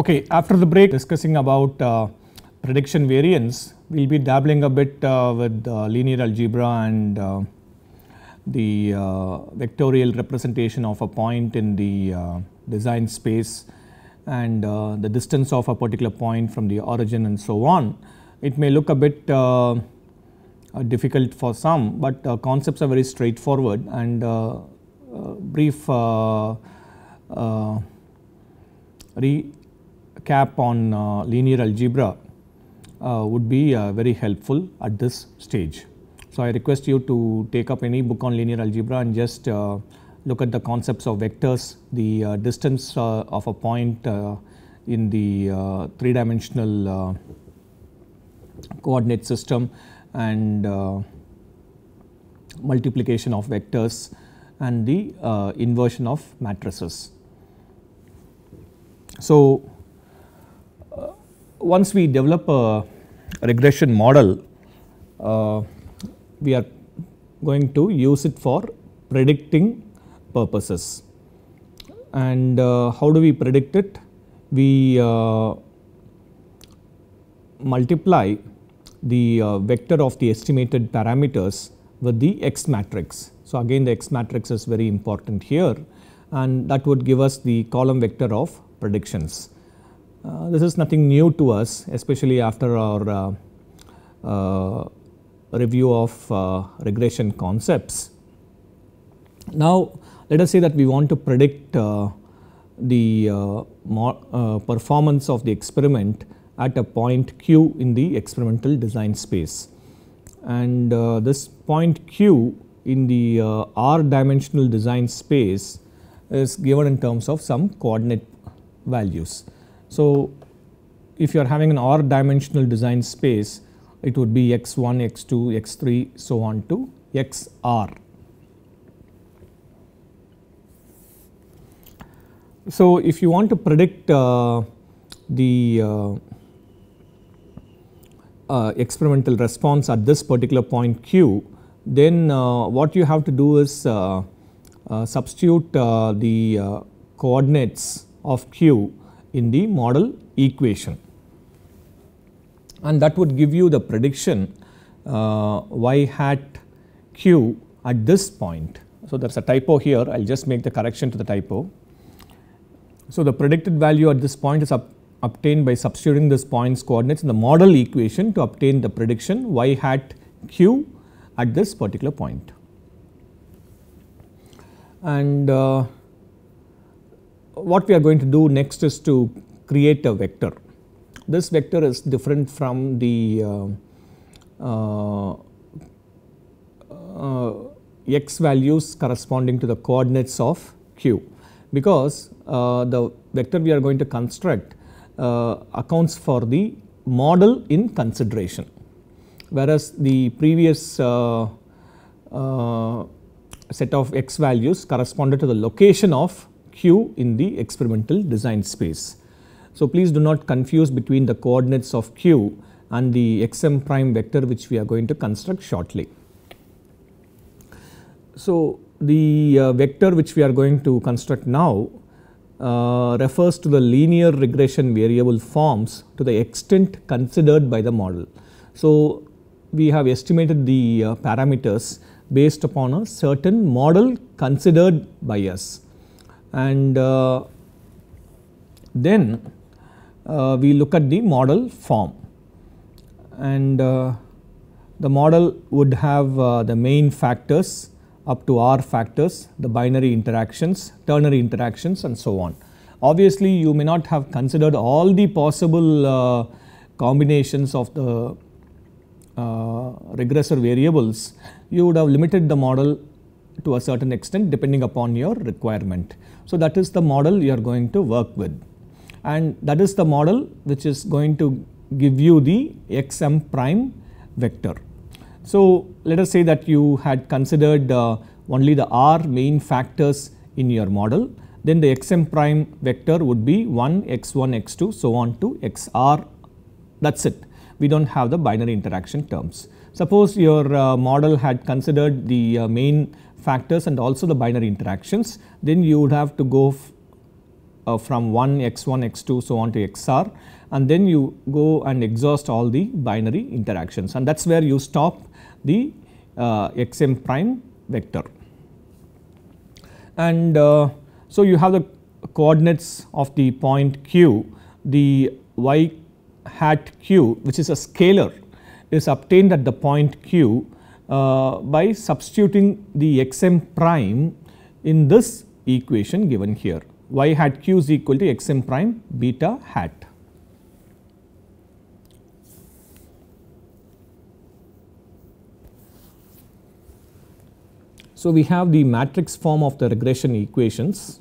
Okay, after the break discussing about uh, prediction variance, we will be dabbling a bit uh, with uh, linear algebra and uh, the uh, vectorial representation of a point in the uh, design space and the distance of a particular point from the origin and so on. It may look a bit difficult for some, but concepts are very straightforward and brief re cap on uh, linear algebra uh, would be uh, very helpful at this stage. So, I request you to take up any book on linear algebra and just look at the concepts of vectors, the distance of a point in the 3 dimensional coordinate system and multiplication of vectors and the uh, inversion of matrices. So, once we develop a regression model, uh, we are going to use it for predicting purposes. And uh, how do we predict it? We uh, multiply the uh, vector of the estimated parameters with the X matrix. So, again the X matrix is very important here and that would give us the column vector of predictions. Uh, this is nothing new to us especially after our uh, uh, review of regression concepts. Now let us say that we want to predict the performance of the experiment at a point q in the experimental design space. And uh, this point q in the uh, r dimensional design space is given in terms of some coordinate values. So if you are having an r dimensional design space, it would be x1, x2, x3 so on to xr. So if you want to predict uh, the uh, uh, experimental response at this particular point q, then uh, what you have to do is uh, uh, substitute the coordinates of q in the model equation and that would give you the prediction uh, y hat q at this point. So, there is a typo here I will just make the correction to the typo. So, the predicted value at this point is obtained by substituting this point's coordinates in the model equation to obtain the prediction y hat q at this particular point. And uh, what we are going to do next is to create a vector. This vector is different from the uh, uh, uh x values corresponding to the coordinates of q because uh, the vector we are going to construct uh, accounts for the model in consideration whereas the previous uh, set of x values corresponded to the location of q in the experimental design space. So, please do not confuse between the coordinates of q and the xm prime vector which we are going to construct shortly. So, the uh, vector which we are going to construct now uh, refers to the linear regression variable forms to the extent considered by the model. So, we have estimated the uh, parameters based upon a certain model considered by us and uh, then uh, we look at the model form and uh, the model would have uh, the main factors up to R factors, the binary interactions, ternary interactions and so on. Obviously, you may not have considered all the possible uh, combinations of the uh, regressor variables, you would have limited the model to a certain extent depending upon your requirement. So that is the model you are going to work with and that is the model which is going to give you the xm prime vector. So let us say that you had considered uh, only the r main factors in your model then the xm prime vector would be 1 x1 x2 so on to xr that is it we do not have the binary interaction terms. Suppose your uh, model had considered the uh, main factors and also the binary interactions then you would have to go uh, from 1 x1 x2 so on to xr and then you go and exhaust all the binary interactions and that is where you stop the uh, xm prime vector. And uh, so you have the coordinates of the point q the y hat q which is a scalar is obtained at the point q uh, by substituting the xm prime in this equation given here y hat q is equal to xm prime beta hat. So, we have the matrix form of the regression equations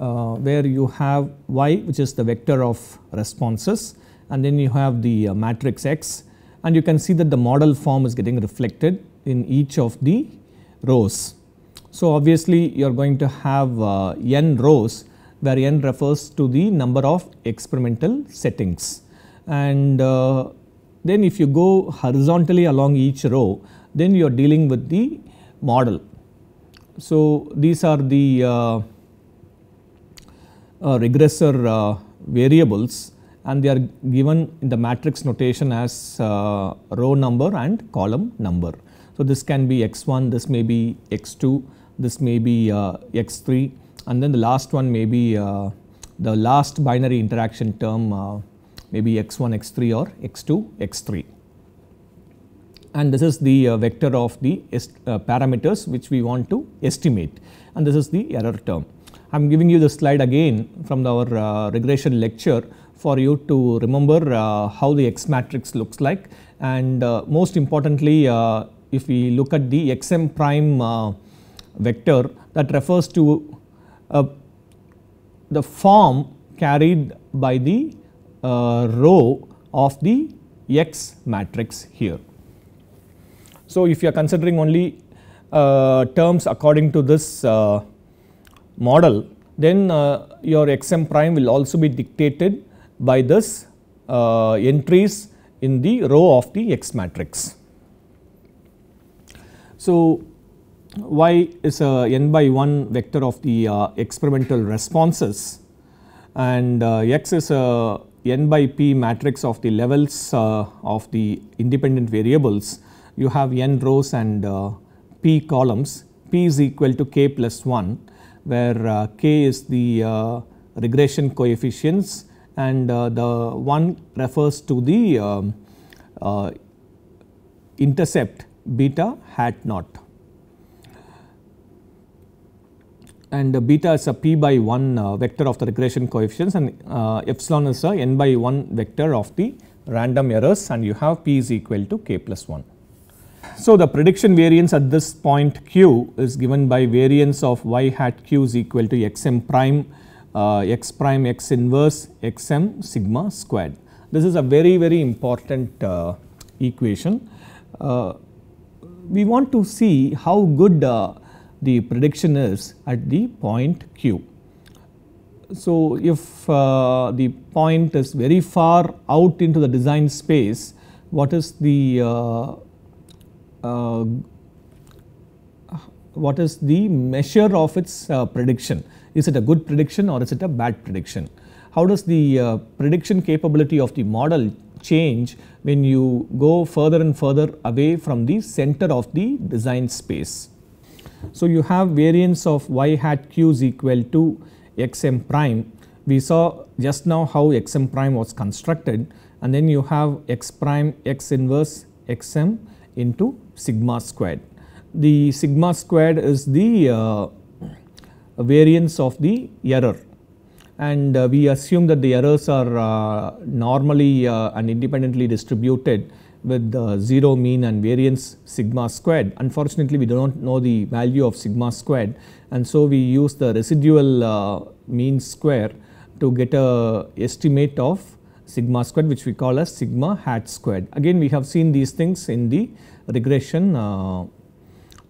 uh, where you have y which is the vector of responses and then you have the uh, matrix x and you can see that the model form is getting reflected in each of the rows. So, obviously you are going to have uh, n rows where n refers to the number of experimental settings and uh, then if you go horizontally along each row then you are dealing with the model. So, these are the uh, uh regressor uh, variables and they are given in the matrix notation as uh, row number and column number. So, this can be x1, this may be x2, this may be uh, x3 and then the last one may be uh, the last binary interaction term uh, maybe x1, x3 or x2, x3. And this is the uh, vector of the uh, parameters which we want to estimate and this is the error term. I am giving you the slide again from our regression lecture for you to remember uh, how the X matrix looks like and uh, most importantly uh, if we look at the xm prime uh, vector that refers to uh, the form carried by the row of the X matrix here. So, if you are considering only uh, terms according to this uh, model then uh, your xm prime will also be dictated by this uh, entries in the row of the X matrix. So, y is a n by 1 vector of the uh, experimental responses and uh, x is a n by p matrix of the levels uh, of the independent variables. You have n rows and uh, p columns p is equal to k plus 1 where uh, k is the regression coefficients and uh, the one refers to the um, uh, intercept beta hat naught and beta is a p by 1 uh, vector of the regression coefficients and epsilon is a n by 1 vector of the random errors and you have p is equal to k plus 1. So, the prediction variance at this point q is given by variance of y hat q is equal to xm prime uh, x prime x inverse xm sigma squared. This is a very very important uh, equation. Uh, we want to see how good the prediction is at the point q. So, if uh, the point is very far out into the design space, what is the uh, uh, what is the measure of its uh, prediction. Is it a good prediction or is it a bad prediction? How does the uh, prediction capability of the model change when you go further and further away from the center of the design space. So, you have variance of y hat q is equal to x m prime. We saw just now how x m prime was constructed and then you have x prime x inverse x m into sigma squared the sigma squared is the uh, variance of the error and uh, we assume that the errors are uh, normally uh, and independently distributed with uh, 0 mean and variance sigma squared. Unfortunately, we do not know the value of sigma squared and so we use the residual uh, mean square to get a estimate of sigma squared which we call as sigma hat squared. Again we have seen these things in the regression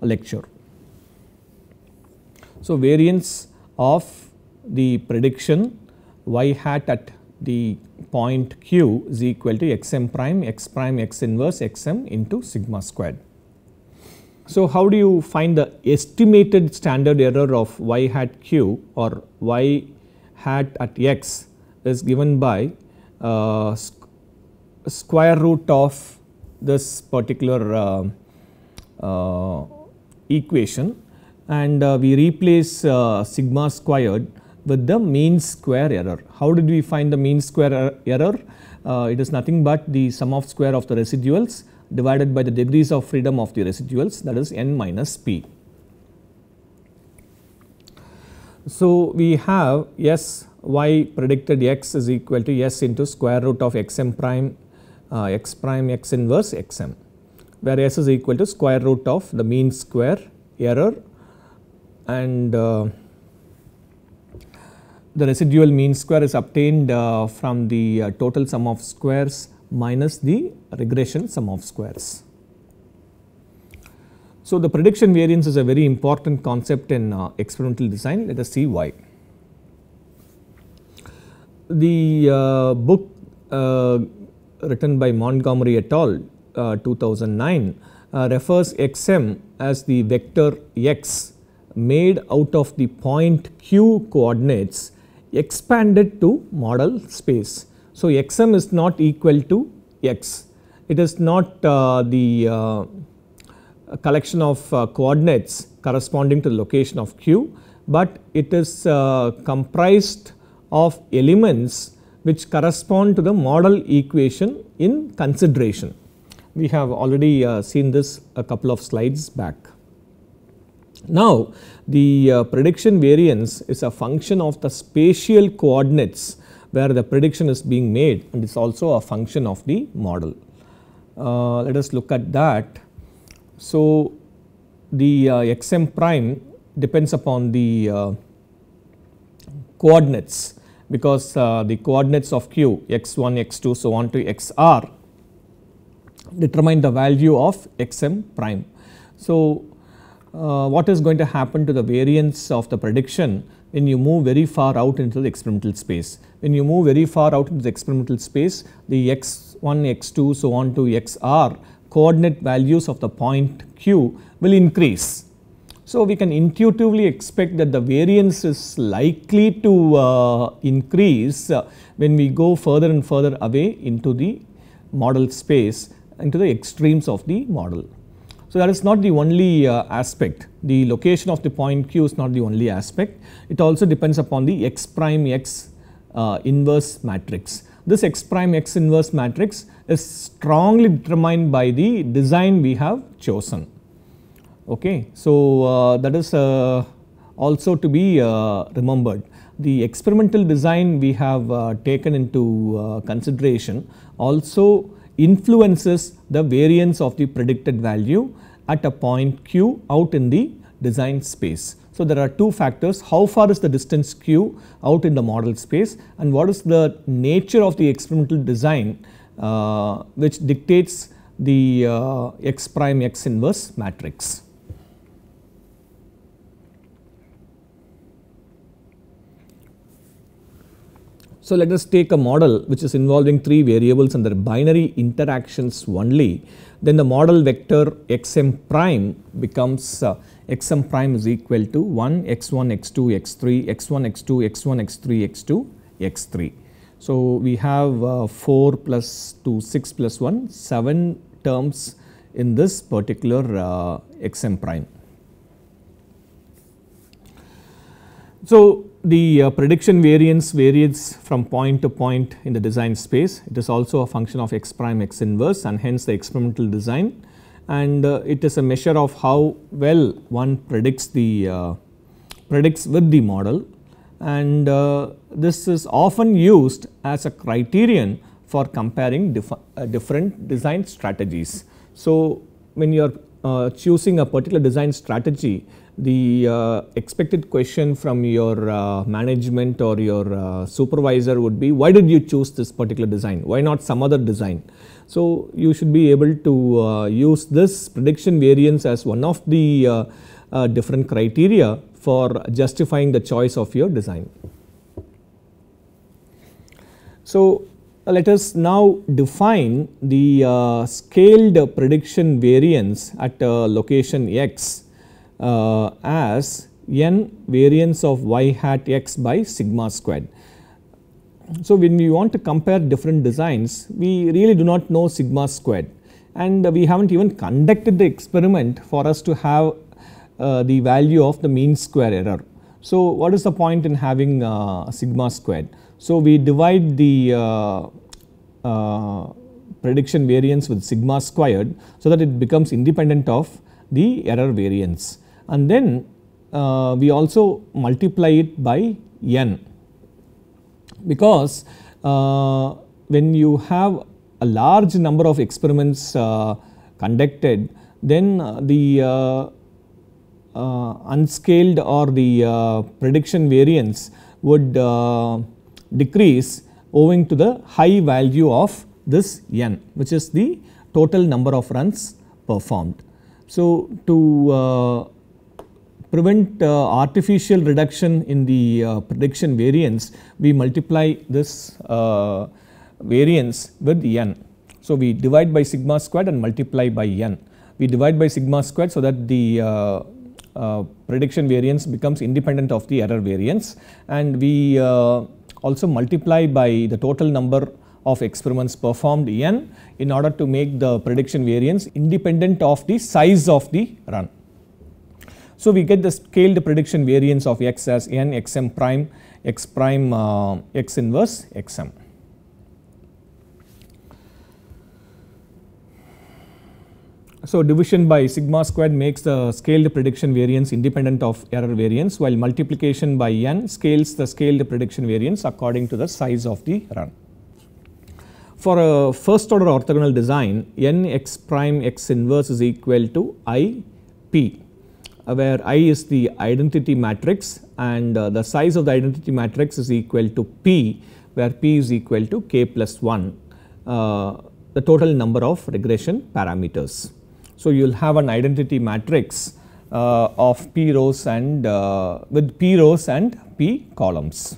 lecture. So, variance of the prediction y hat at the point q is equal to xm prime x prime x inverse xm into sigma squared. So, how do you find the estimated standard error of y hat q or y hat at x is given by uh, square root of this particular uh, uh, equation and uh, we replace uh, sigma squared with the mean square error. How did we find the mean square er-, error? Uh, it is nothing but the sum of square of the residuals divided by the degrees of freedom of the residuals that is n minus p. So, we have s y predicted x is equal to s into square root of x m prime uh, x prime x inverse x m where s is equal to square root of the mean square error and uh, the residual mean square is obtained uh, from the uh, total sum of squares minus the regression sum of squares. So, the prediction variance is a very important concept in uh, experimental design let us see why. The uh, book uh, written by Montgomery et al uh, 2009 uh, refers xm as the vector x made out of the point q coordinates expanded to model space. So, xm is not equal to x, it is not uh, the uh, collection of uh, coordinates corresponding to the location of q, but it is uh, comprised of elements which correspond to the model equation in consideration. We have already uh, seen this a couple of slides back. Now, the uh, prediction variance is a function of the spatial coordinates where the prediction is being made and it is also a function of the model. Uh, let us look at that. So, the uh, xm prime depends upon the uh, coordinates because uh, the coordinates of q x1, x2 so on to xr determine the value of xm prime. So, uh, what is going to happen to the variance of the prediction when you move very far out into the experimental space. When you move very far out into the experimental space, the x1, x2, so on to xr coordinate values of the point q will increase. So, we can intuitively expect that the variance is likely to uh, increase uh, when we go further and further away into the model space into the extremes of the model. So, that is not the only uh, aspect the location of the point q is not the only aspect it also depends upon the x prime x uh, inverse matrix. This x prime x inverse matrix is strongly determined by the design we have chosen. Okay. So, uh, that is uh, also to be uh, remembered the experimental design we have uh, taken into consideration also influences the variance of the predicted value at a point q out in the design space. So, there are two factors how far is the distance q out in the model space and what is the nature of the experimental design uh, which dictates the uh, x prime x inverse matrix. So let us take a model which is involving 3 variables and their binary interactions only then the model vector xm prime becomes uh, xm prime is equal to 1 x1 x2 x3 x1 x2 x1 x3 x2 x3. So we have uh, 4 plus 2 6 plus 1 7 terms in this particular uh, xm prime. So the uh, prediction variance varies from point to point in the design space. It is also a function of x prime x inverse and hence the experimental design and uh, it is a measure of how well one predicts the uh, predicts with the model and uh, this is often used as a criterion for comparing uh, different design strategies. So, when you are uh, choosing a particular design strategy the uh, expected question from your uh, management or your uh, supervisor would be why did you choose this particular design why not some other design so you should be able to uh, use this prediction variance as one of the uh, uh, different criteria for justifying the choice of your design so let us now define the scaled prediction variance at location x uh, as n variance of y hat x by sigma squared. So, when we want to compare different designs, we really do not know sigma squared and we have not even conducted the experiment for us to have uh, the value of the mean square error. So, what is the point in having uh, sigma squared? So, we divide the uh, uh prediction variance with sigma squared so that it becomes independent of the error variance and then uh, we also multiply it by n because uh, when you have a large number of experiments uh, conducted then uh, the uh, uh, unscaled or the prediction variance would decrease owing to the high value of this n which is the total number of runs performed. So, to prevent uh, artificial reduction in the uh, prediction variance, we multiply this uh, variance with n. So, we divide by sigma squared and multiply by n. We divide by sigma squared so that the uh, prediction variance becomes independent of the error variance and we uh, also multiply by the total number of experiments performed n in order to make the prediction variance independent of the size of the run. So we get the scaled prediction variance of x as n xm prime x prime uh, x inverse xm. So division by sigma squared makes the scaled prediction variance independent of error variance while multiplication by n scales the scaled prediction variance according to the size of the run. For a first order orthogonal design n x prime x inverse is equal to i p where i is the identity matrix and uh, the size of the identity matrix is equal to p where p is equal to k plus 1 uh, the total number of regression parameters. So, you will have an identity matrix uh, of p rows and with p rows and p columns.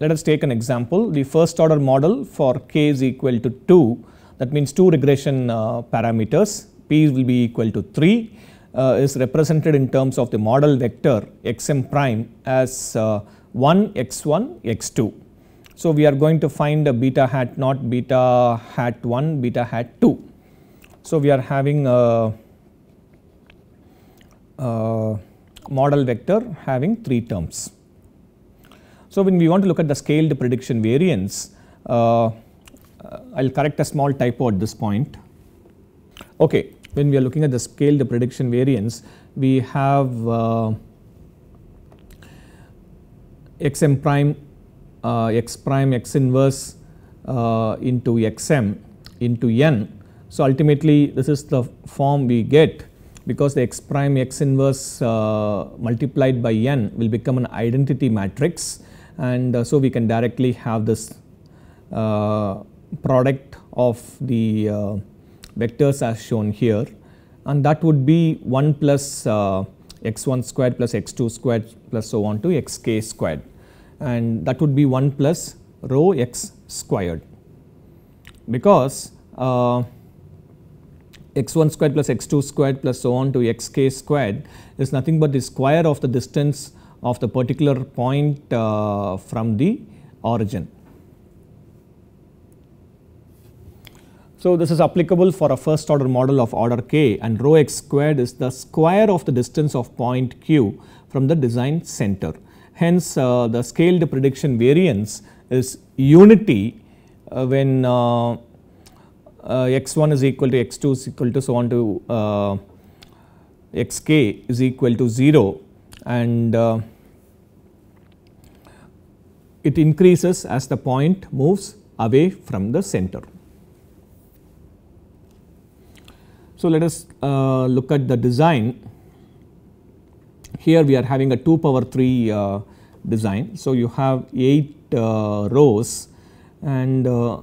Let us take an example the first order model for k is equal to 2 that means 2 regression parameters p will be equal to 3 uh, is represented in terms of the model vector xm prime as uh, 1 x1 x2. So, we are going to find a beta hat not beta hat 1 beta hat 2. So, we are having a, a model vector having 3 terms. So, when we want to look at the scaled prediction variance, I uh, will correct a small typo at this point. Okay, when we are looking at the scale the prediction variance we have uh, xm prime uh, x prime x inverse uh, into xm into n. So, ultimately this is the form we get because the x prime x inverse uh, multiplied by n will become an identity matrix and uh, so we can directly have this uh, product of the vectors as shown here and that would be 1 plus uh, x1 squared plus x2 squared plus so on to xk squared and that would be 1 plus rho x squared because uh, x1 squared plus x2 squared plus so on to xk squared is nothing but the square of the distance of the particular point uh, from the origin. So this is applicable for a first order model of order k and rho x squared is the square of the distance of point q from the design center. Hence uh, the scaled prediction variance is unity uh, when uh, uh x1 is equal to x2 is equal to so on to uh, xk is equal to 0 and uh, it increases as the point moves away from the center. So, let us uh, look at the design. Here we are having a 2 power 3 uh, design. So, you have 8 uh, rows and uh,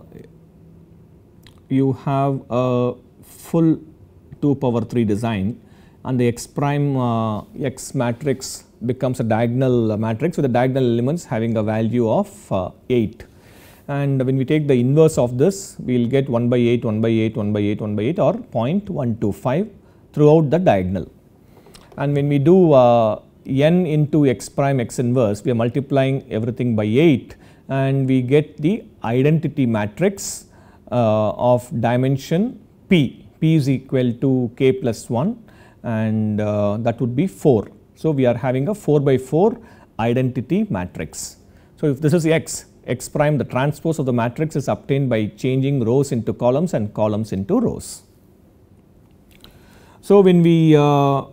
you have a full 2 power 3 design and the x prime uh, x matrix becomes a diagonal matrix with the diagonal elements having a value of uh, 8 and when we take the inverse of this we will get 1 by 8 1 by 8 1 by 8 1 by 8 or 0.125 throughout the diagonal and when we do uh, n into x prime x inverse we are multiplying everything by 8 and we get the identity matrix uh, of dimension p p is equal to k plus 1 and uh, that would be 4 so we are having a 4 by 4 identity matrix so if this is x x prime, the transpose of the matrix is obtained by changing rows into columns and columns into rows. So, when we uh,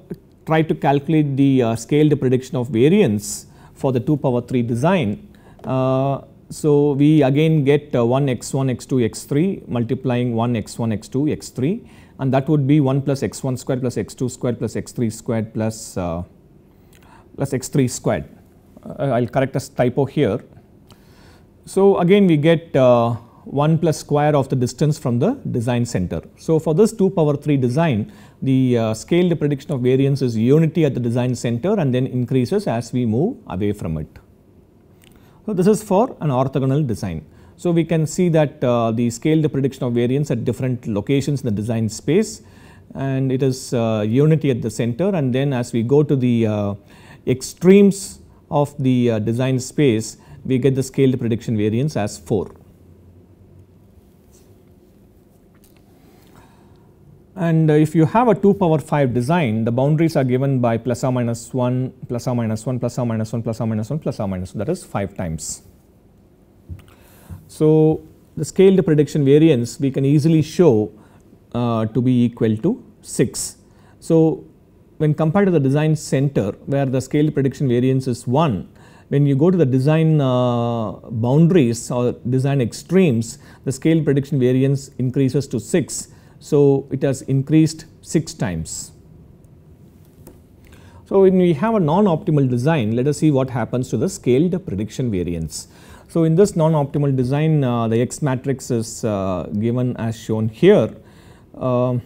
try to calculate the uh, scaled prediction of variance for the 2 power 3 design, uh, so we again get uh, 1 x1 x2 x3 multiplying 1 x1 x2 x3 and that would be 1 plus x1 squared plus x2 squared plus x3 squared plus, uh, plus x3 squared. I uh, will correct a typo here so, again we get uh, 1 plus square of the distance from the design center. So, for this 2 power 3 design the uh, scaled prediction of variance is unity at the design center and then increases as we move away from it. So, this is for an orthogonal design. So, we can see that uh, the scaled prediction of variance at different locations in the design space and it is uh, unity at the center and then as we go to the uh, extremes of the uh, design space we get the scaled prediction variance as 4. And uh, if you have a 2 power 5 design, the boundaries are given by plus or minus 1, plus or minus 1, plus or minus 1, plus or minus 1, plus or minus 1, that is 5 times. So, the scaled prediction variance we can easily show uh, to be equal to 6. So, when compared to the design center where the scaled prediction variance is 1, when you go to the design uh, boundaries or design extremes, the scale prediction variance increases to 6. So, it has increased 6 times. So, when we have a non-optimal design, let us see what happens to the scaled prediction variance. So, in this non-optimal design, uh, the X matrix is uh, given as shown here. Uh,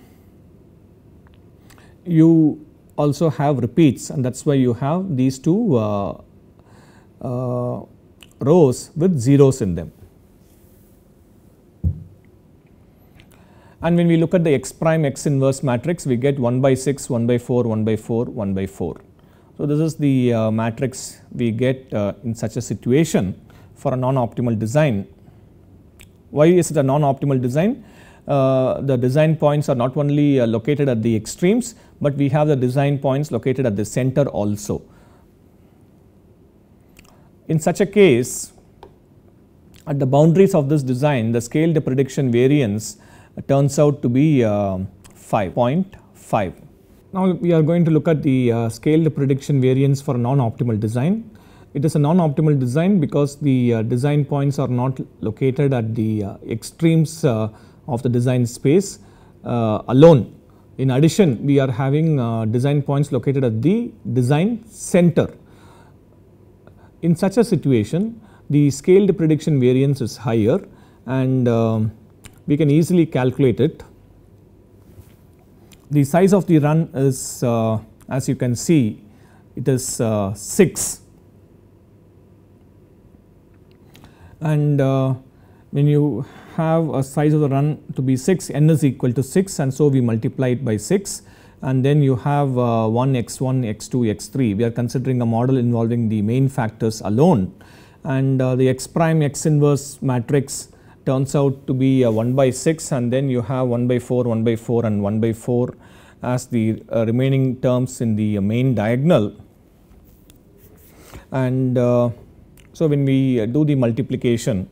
you also have repeats and that is why you have these two uh, uh, rows with zeros in them. And when we look at the x prime x inverse matrix, we get 1 by 6, 1 by 4, 1 by 4, 1 by 4. So, this is the uh, matrix we get uh, in such a situation for a non-optimal design. Why is it a non-optimal design? Uh, the design points are not only uh, located at the extremes, but we have the design points located at the center also. In such a case, at the boundaries of this design, the scaled prediction variance turns out to be 5.5. Uh, now we are going to look at the uh, scaled prediction variance for non-optimal design. It is a non-optimal design because the uh, design points are not located at the uh, extremes uh, of the design space uh, alone. In addition, we are having design points located at the design center in such a situation, the scaled prediction variance is higher and uh, we can easily calculate it. The size of the run is uh, as you can see it is uh, 6 and uh, when you have a size of the run to be 6 n is equal to 6 and so we multiply it by 6 and then you have uh, 1 x1, x2, x3. We are considering a model involving the main factors alone and uh, the x prime x inverse matrix turns out to be 1 by 6 and then you have 1 by 4, 1 by 4 and 1 by 4 as the uh, remaining terms in the main diagonal. And uh, so, when we uh, do the multiplication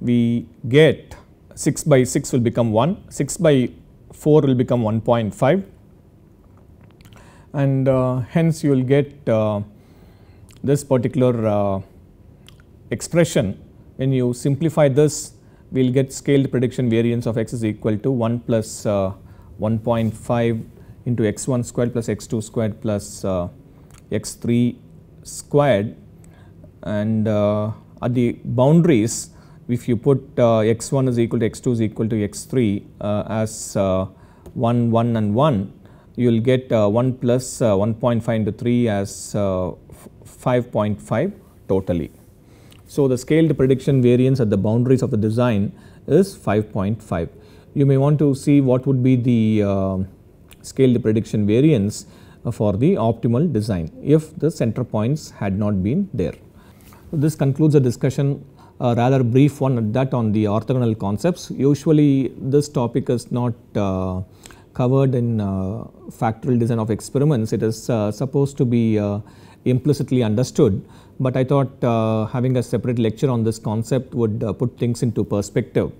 we get 6 by 6 will become 1, 6 by 4 will become 1.5 and uh, hence you will get uh, this particular uh, expression when you simplify this we will get scaled prediction variance of x is equal to 1 plus 1.5 into x1 squared plus x2 squared plus x3 squared and uh, at the boundaries if you put uh, x1 is equal to x2 is equal to x3 uh, as 1 1 and 1 you will get uh, 1 plus uh, 1.5 into 3 as uh, 5.5 totally. So, the scaled prediction variance at the boundaries of the design is 5.5. You may want to see what would be the uh, scaled prediction variance for the optimal design if the center points had not been there. This concludes the discussion a rather brief one at that on the orthogonal concepts. Usually this topic is not uh, covered in uh, factorial design of experiments, it is uh, supposed to be uh, implicitly understood. But I thought having a separate lecture on this concept would put things into perspective.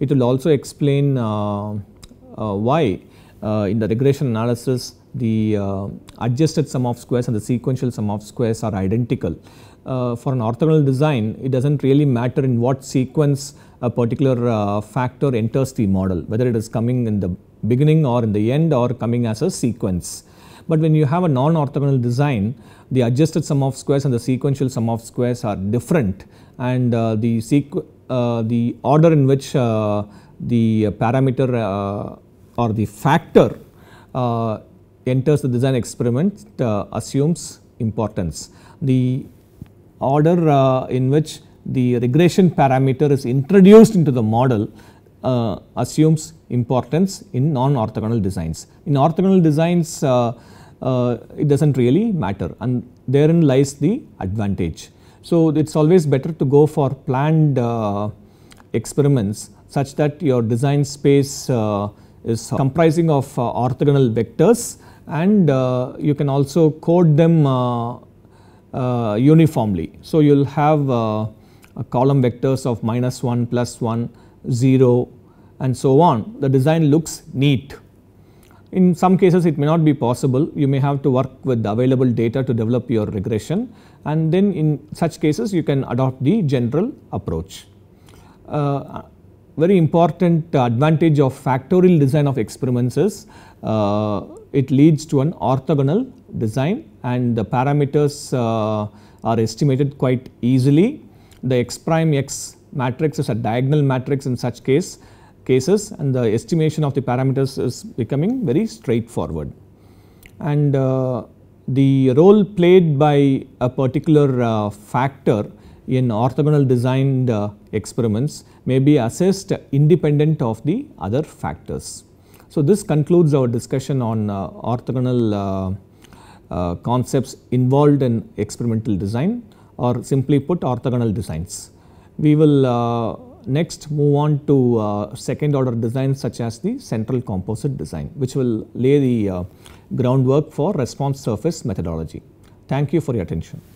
It will also explain why in the regression analysis the uh, adjusted sum of squares and the sequential sum of squares are identical. Uh, for an orthogonal design, it does not really matter in what sequence a particular uh, factor enters the model, whether it is coming in the beginning or in the end or coming as a sequence. But when you have a non-orthogonal design, the adjusted sum of squares and the sequential sum of squares are different and uh, the, uh, the order in which uh, the parameter uh, or the factor uh, enters the design experiment uh, assumes importance. The order in which the regression parameter is introduced into the model uh, assumes importance in non-orthogonal designs. In orthogonal designs, uh, uh, it does not really matter and therein lies the advantage. So, it is always better to go for planned uh, experiments such that your design space uh, is comprising of uh, orthogonal vectors and you can also code them uniformly. So, you will have column vectors of minus 1 plus 1 0 and so on. The design looks neat. In some cases it may not be possible, you may have to work with the available data to develop your regression and then in such cases you can adopt the general approach. Uh, very important advantage of factorial design of experiments is uh, it leads to an orthogonal design and the parameters uh, are estimated quite easily. The x prime x matrix is a diagonal matrix in such case cases and the estimation of the parameters is becoming very straightforward. And uh, the role played by a particular uh, factor in orthogonal designed uh, experiments may be assessed independent of the other factors. So, this concludes our discussion on uh, orthogonal uh, uh, concepts involved in experimental design or simply put orthogonal designs. We will uh, next move on to uh, second order design such as the central composite design which will lay the uh, groundwork for response surface methodology. Thank you for your attention.